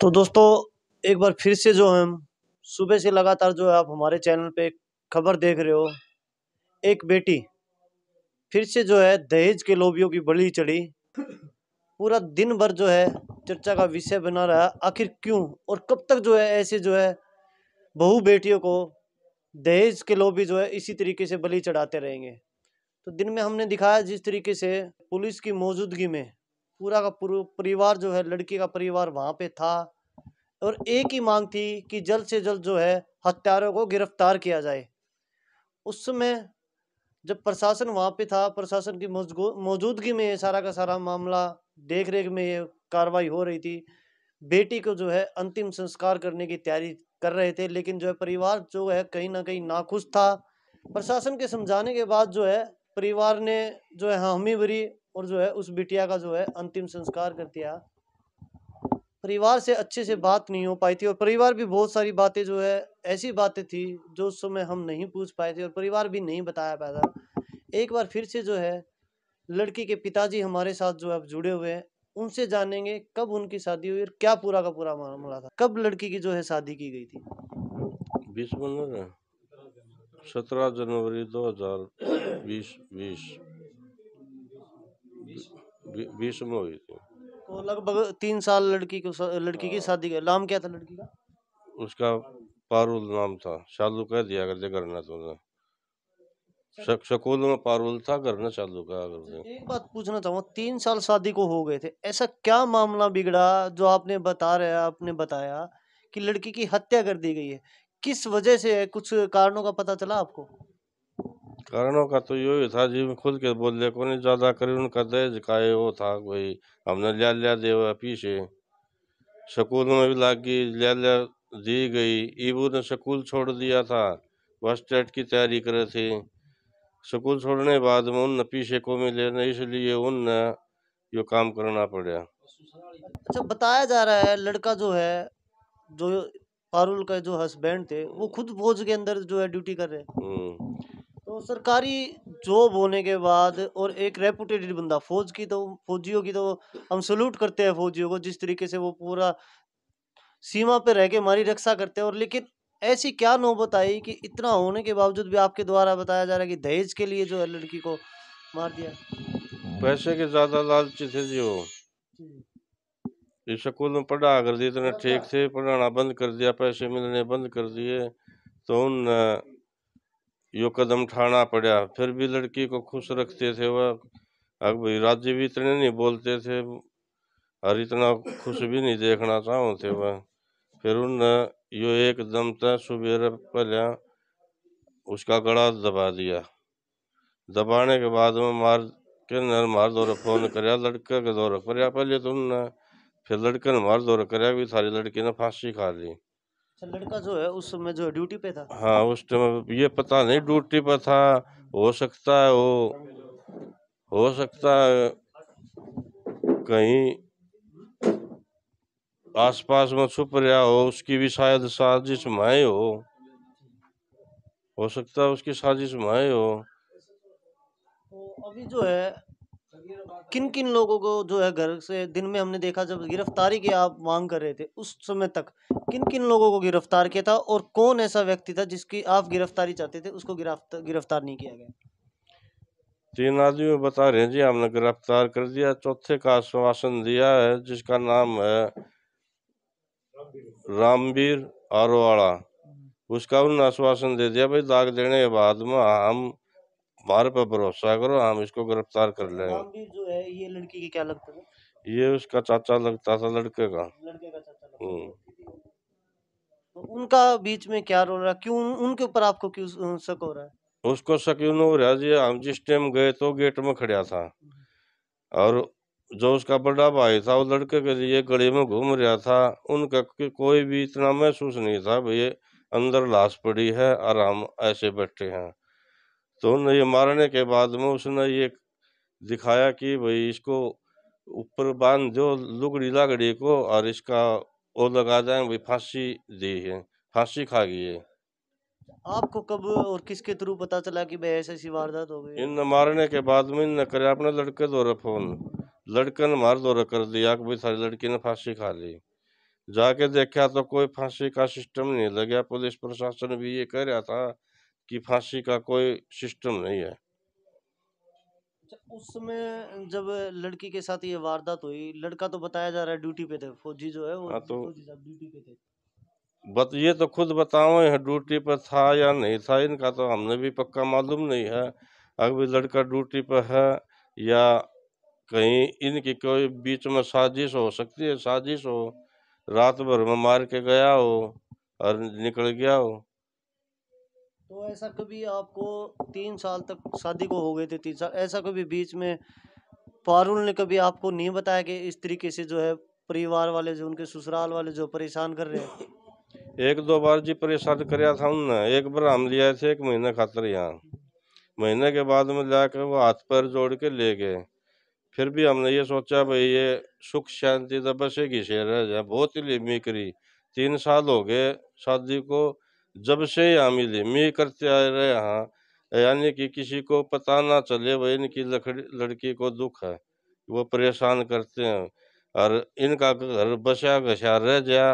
तो दोस्तों एक बार फिर से जो हम सुबह से लगातार जो है आप हमारे चैनल पे खबर देख रहे हो एक बेटी फिर से जो है दहेज के लोभियों की बली चढ़ी पूरा दिन भर जो है चर्चा का विषय बना रहा आखिर क्यों और कब तक जो है ऐसे जो है बहु बेटियों को दहेज के लोभी जो है इसी तरीके से बलि चढ़ाते रहेंगे तो दिन में हमने दिखाया जिस तरीके से पुलिस की मौजूदगी में पूरा का परिवार जो है लड़की का परिवार वहाँ पे था और एक ही मांग थी कि जल्द से जल्द जो है हत्यारों को गिरफ्तार किया जाए उस समय जब प्रशासन वहाँ पे था प्रशासन की मौजूदगी में सारा का सारा मामला देख रेख में ये कार्रवाई हो रही थी बेटी को जो है अंतिम संस्कार करने की तैयारी कर रहे थे लेकिन जो है परिवार जो है कहीं ना कहीं नाखुश था प्रशासन के समझाने के बाद जो है परिवार ने जो है हामी भरी और जो है उस बिटिया का जो है अंतिम संस्कार कर दिया परिवार से अच्छे से बात नहीं हो पाई थी और परिवार भी बहुत सारी बातें जो है ऐसी बातें थी जो उस समय हम नहीं पूछ पाए थे और परिवार भी नहीं बताया पाया था एक बार फिर से जो है लड़की के पिताजी हमारे साथ जो है जुड़े हुए हैं उनसे जानेंगे कब उनकी शादी हुई और क्या पूरा का पूरा मामला था कब लड़की की जो है शादी की गई थी बीस सत्रह जनवरी दो हजार बीस बीस बीस में हुई थी तो लगभग तीन साल लड़की को लड़की की हाँ। शादी का नाम क्या था लड़की का उसका पारुल नाम था शालू कह दिया करते करना तो शक, शकूल में पारुल था करना चालू कहा करते अच्छा, एक बात पूछना चाहूँ तीन साल शादी को हो गए थे ऐसा क्या मामला बिगड़ा जो आपने बता रहे आपने बताया कि लड़की की हत्या कर दी गई है किस वजह से कुछ कारणों का पता चला आपको कारणों का तो यो ही था जी खुद के बोल दिया नहीं ज्यादा करे उनका दहेज का वो था कोई हमने लिया लिया देवा पीछे स्कूल में भी गई लिया लिया दी गई ईबू ने स्कूल छोड़ दिया था बस टेट की तैयारी करे थी स्कूल छोड़ने बाद में उन पीछे को मिले न इसलिए उन यो काम करना पड़ा अच्छा बताया जा रहा है लड़का जो है जो पारुल का जो हस्बैंड थे वो खुद फौज के अंदर जो है ड्यूटी कर रहे हैं हम्म। तो सरकारी जॉब होने के बाद और एक रेपुटेड बंदा फौज की तो फौजियों की तो हम सल्यूट करते हैं फौजियों को जिस तरीके से वो पूरा सीमा पे रह के हमारी रक्षा करते हैं और लेकिन ऐसी क्या नौबत आई कि इतना होने के बावजूद भी आपके द्वारा बताया जा रहा है कि दहेज के लिए जो है लड़की को मार दिया पैसे के ज़्यादा लालची थे जो स्कूल में पढ़ा कर दिए तो ठीक से पढ़ाना बंद कर दिया पैसे मिलने बंद कर दिए तो उन यो कदम उठाना पड़ा फिर भी लड़की को खुश रखते थे वह अब राज्य भी इतने नहीं बोलते थे और इतना खुश भी नहीं देखना चाहूँ थे वह फिर उन यो एकदम तय सुबेर पहले उसका गड़ा दबा दिया दबाने के बाद में मार के नर मार दौरा फोन कराया लड़के के दौरा पर पहले तो उन फिर लड़के ने मार दौरा कराया भी सारी लड़की ने फांसी खा ली अच्छा, लड़का जो है उस समय जो ड्यूटी पे था हाँ उस ये पता नहीं ड्यूटी पे था हो सकता है वो हो सकता है कहीं आसपास में छुप रहा हो उसकी भी शायद साजिश माए हो हो सकता है उसकी साजिश माए हो तो अभी जो है किन किन लोगों को जो है घर से दिन में हमने देखा जब गिरफ्तारी की आप मांग कर रहे थे उस समय तक किन किन लोगों को गिरफ्तार किया था और कौन ऐसा व्यक्ति था जिसकी आप गिरफ्तारी चाहते थे उसको गिरफ्तार गिरफ्तार नहीं किया गया तीन आदमी बता रहे हैं जी हमने गिरफ्तार कर दिया चौथे का आश्वासन दिया है जिसका नाम है रामवीर आरोवाड़ा उसका उन्होंने आश्वासन दे दिया भाई दाग देने के बाद में हम हमारे पर भरोसा करो हम इसको गिरफ्तार कर तो लेंगे जो है ये लड़की की क्या लगता है ये उसका चाचा लगता था लड़के का लड़के का चाचा हम्म। तो उनका बीच में क्या रोल रहा क्यों उनके ऊपर आपको क्यों शक हो रहा है उसको शक्यून हो रहा जी हम जिस टाइम गए तो गेट में खड़ा था हम्म। और जो उसका बड़ा भाई था वो लड़के के लिए गली में घूम रहा था उनका कोई भी इतना महसूस नहीं था भैया अंदर लाश पड़ी है और हम ऐसे बैठे हैं तो उन्हें ये मारने के बाद में उसने ये दिखाया कि भाई इसको ऊपर बांध जो लुगड़ी लागड़ी को और इसका वो लगा दें भाई फांसी दी है फांसी खा गई है आपको कब और किसके थ्रू पता चला कि भाई ऐसी ऐसी वारदात हो गई इन मारने के बाद में इन करे अपने लड़के द्वारा फोन लड़के ने मार द्वारा कर दिया कि भाई सारी लड़की ने फांसी खा ली जाके देखा तो कोई फांसी का सिस्टम नहीं लग पुलिस प्रशासन भी ये कह रहा था कि फांसी का कोई सिस्टम नहीं है अच्छा, उस समय जब लड़की के साथ ये वारदात हुई लड़का तो बताया जा रहा है ड्यूटी पे थे फौजी जो है वो हाँ, तो ड्यूटी पे थे बत ये तो खुद बताओ यह ड्यूटी पर था या नहीं था इनका तो हमने भी पक्का मालूम नहीं है अगर लड़का ड्यूटी पर है या कहीं इनकी कोई बीच में साजिश हो सकती है साजिश हो रात भर में मार के गया हो और निकल गया हो तो ऐसा कभी आपको तीन साल तक शादी को हो गए थे तीन साल ऐसा कभी बीच में पारुल ने कभी आपको नहीं बताया कि इस तरीके से जो है परिवार वाले जो उनके ससुराल वाले जो परेशान कर रहे हैं एक दो बार जी परेशान कर था उनने एक बार हम लिया थे एक महीने खातर यहाँ महीने के बाद में जाकर वो हाथ पैर जोड़ के ले गए फिर भी हमने ये सोचा भाई ये सुख शांति तो बसेगी शेर है बहुत ही लिमी करी तीन साल हो गए शादी को जब से यहाँ मिले मैं करते आ रहे हाँ यानी कि किसी को पता ना चले वह इनकी लकड़ी लड़की को दुख है वो परेशान करते हैं और इनका घर बसा घसा रह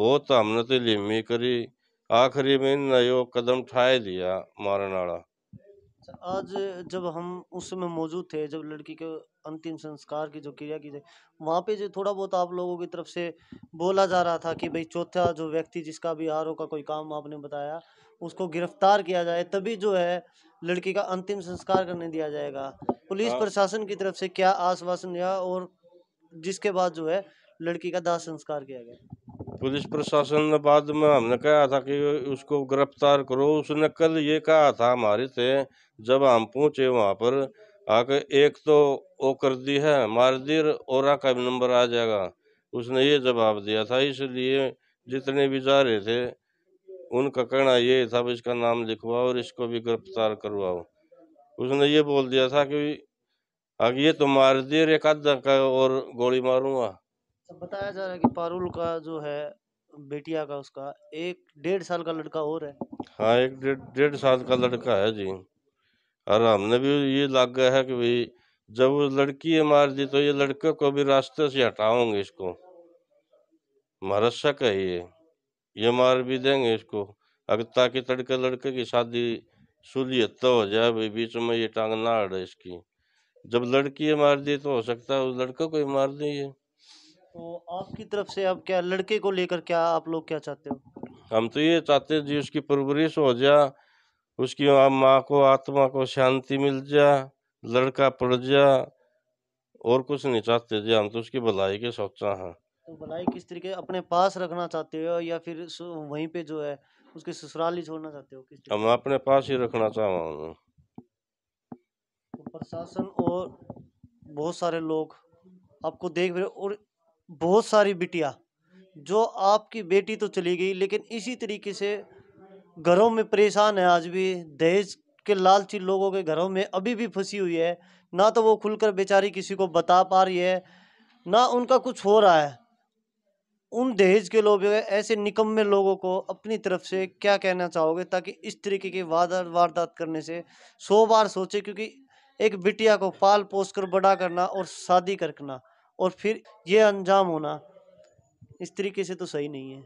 वो तो हमने तो लिमी करी आखिरी में इन नो कदम ठाए दिया मारनाड़ा आज जब हम उस समय मौजूद थे जब लड़की के अंतिम संस्कार की जो क्रिया की जाए वहाँ पे जो थोड़ा बहुत आप लोगों की तरफ से बोला जा रहा था कि भाई चौथा जो व्यक्ति जिसका भी आरओ का कोई काम आपने बताया उसको गिरफ्तार किया जाए तभी जो है लड़की का अंतिम संस्कार करने दिया जाएगा पुलिस हाँ। प्रशासन की तरफ से क्या आश्वासन दिया और जिसके बाद जो है लड़की का दाह संस्कार किया गया पुलिस प्रशासन ने बाद में हमने कहा था कि उसको गिरफ्तार करो उसने कल ये कहा था हमारे से जब हम पहुंचे वहाँ पर आके एक तो वो कर दी है मार दी और का भी नंबर आ जाएगा उसने ये जवाब दिया था इसलिए जितने भी जा रहे थे उनका कहना ये था इसका नाम लिखवाओ और इसको भी गिरफ्तार करवाओ उसने ये बोल दिया था कि अब ये तो मार दिए एक आधा का और गोली मारूंगा तो बताया जा रहा है कि पारुल का जो है बेटिया का उसका एक डेढ़ साल का लड़का और है हाँ एक डेढ़ डेढ़ साल का लड़का है जी और हमने भी ये लग गया है कि भाई जब वो लड़की मार दी तो ये लड़के को भी रास्ते से हटाओगे इसको हमारा शक है ये ये मार भी देंगे इसको अगर ताकि तड़के लड़के की शादी सूलियत तो हो जाए भाई बीच में ये टांग ना अड़े इसकी जब लड़की मार दी तो हो सकता है उस लड़के को ही मार दी ये तो आपकी तरफ से अब क्या लड़के को लेकर क्या आप लोग क्या चाहते हो हम तो ये चाहते हैं जी उसकी परवरिश हो जा उसकी माँ को आत्मा को शांति मिल जा लड़का पड़ जा और कुछ नहीं चाहते जी हम तो उसकी भलाई के सोचा हाँ तो भलाई किस तरीके अपने पास रखना चाहते हो या फिर वहीं पे जो है उसके ससुराल ही छोड़ना चाहते हो किस हम अपने पास ही रखना चाहवा तो प्रशासन और बहुत सारे लोग आपको देख रहे और बहुत सारी बिटिया जो आपकी बेटी तो चली गई लेकिन इसी तरीके से घरों में परेशान है आज भी दहेज के लालची लोगों के घरों में अभी भी फंसी हुई है ना तो वो खुलकर बेचारी किसी को बता पा रही है ना उनका कुछ हो रहा है उन दहेज के लोग ऐसे निकम्मे लोगों को अपनी तरफ से क्या कहना चाहोगे ताकि इस तरीके की वारदात वारदात करने से सौ बार सोचे क्योंकि एक बिटिया को पाल पोस कर बड़ा करना और शादी करना और फिर ये अंजाम होना इस तरीके से तो सही नहीं है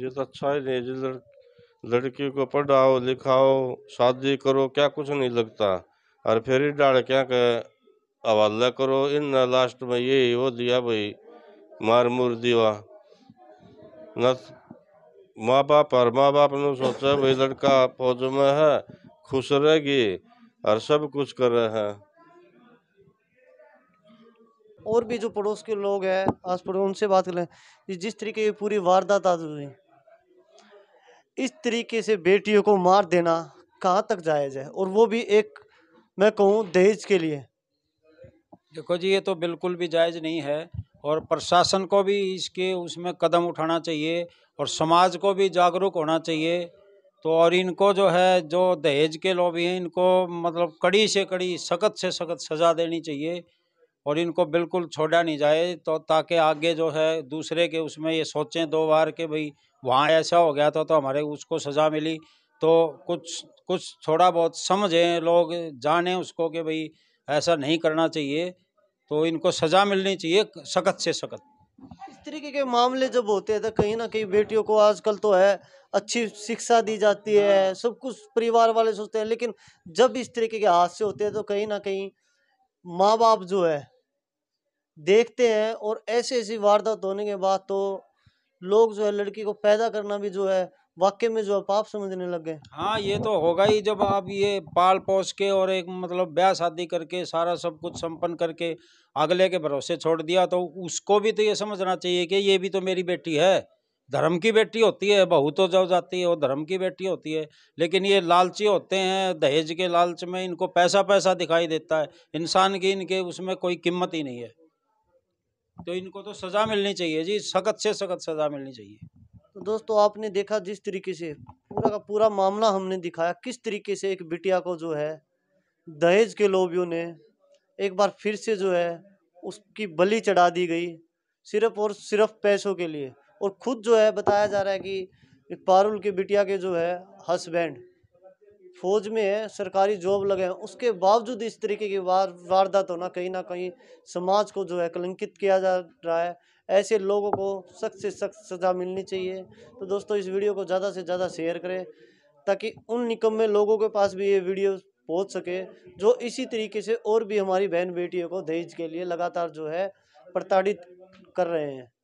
ये तो अच्छा ही नहीं लड़, लड़की को पढ़ाओ लिखाओ शादी करो क्या कुछ नहीं लगता और फिर ही डाल क्या कह हवाला करो इन लास्ट में ये वो दिया भाई मार मुर दिया न तो माँ बाप और माँ बाप ने सोचा भाई लड़का फौज में है खुश रहेगी और सब कुछ कर रहे हैं और भी जो पड़ोस के लोग हैं आस पड़ोस उनसे बात कर लें जिस तरीके की पूरी वारदात आज हुई इस तरीके से बेटियों को मार देना कहाँ तक जायज़ है और वो भी एक मैं कहूँ दहेज के लिए देखो जी ये तो बिल्कुल भी जायज़ नहीं है और प्रशासन को भी इसके उसमें कदम उठाना चाहिए और समाज को भी जागरूक होना चाहिए तो और इनको जो है जो दहेज के लोग हैं इनको मतलब कड़ी से कड़ी सख्त से सख्त सज़ा देनी चाहिए और इनको बिल्कुल छोड़ा नहीं जाए तो ताकि आगे जो है दूसरे के उसमें ये सोचें दो बार कि भाई वहाँ ऐसा हो गया था तो हमारे उसको सज़ा मिली तो कुछ कुछ थोड़ा बहुत समझें लोग जाने उसको कि भाई ऐसा नहीं करना चाहिए तो इनको सज़ा मिलनी चाहिए सख्त से सख्त इस तरीके के मामले जब होते हैं तो कहीं ना कहीं बेटियों को आजकल तो है अच्छी शिक्षा दी जाती है हाँ। सब कुछ परिवार वाले सोचते हैं लेकिन जब इस तरीके के हादसे होते हैं तो कहीं ना कहीं माँ बाप जो है देखते हैं और ऐसी ऐसी वारदात होने के बाद तो लोग जो है लड़की को पैदा करना भी जो है वाकई में जो है पाप समझने लग गए हाँ ये तो होगा ही जब आप ये पाल पोस के और एक मतलब ब्याह शादी करके सारा सब कुछ संपन्न करके अगले के भरोसे छोड़ दिया तो उसको भी तो ये समझना चाहिए कि ये भी तो मेरी बेटी है धर्म की बेटी होती है बहू तो जब जाती है वो धर्म की बेटी होती है लेकिन ये लालची होते हैं दहेज के लालच में इनको पैसा पैसा दिखाई देता है इंसान की इनके उसमें कोई कीमत ही नहीं है तो इनको तो सज़ा मिलनी चाहिए जी सख्त से सख्त सज़ा मिलनी चाहिए तो दोस्तों आपने देखा जिस तरीके से पूरा का पूरा मामला हमने दिखाया किस तरीके से एक बिटिया को जो है दहेज के लोभियों ने एक बार फिर से जो है उसकी बलि चढ़ा दी गई सिर्फ और सिर्फ पैसों के लिए और खुद जो है बताया जा रहा है कि पारुल की बिटिया के जो है हस्बैंड फौज में है सरकारी जॉब लगे हैं उसके बावजूद इस तरीके की वार वारदात होना कहीं ना कहीं समाज को जो है कलंकित किया जा रहा है ऐसे लोगों को सख्त से सख्त सज़ा मिलनी चाहिए तो दोस्तों इस वीडियो को ज़्यादा से ज़्यादा शेयर करें ताकि उन निकम्मे लोगों के पास भी ये वीडियो पहुँच सके जो इसी तरीके से और भी हमारी बहन बेटियों को दहेज के लिए लगातार जो है प्रताड़ित कर रहे हैं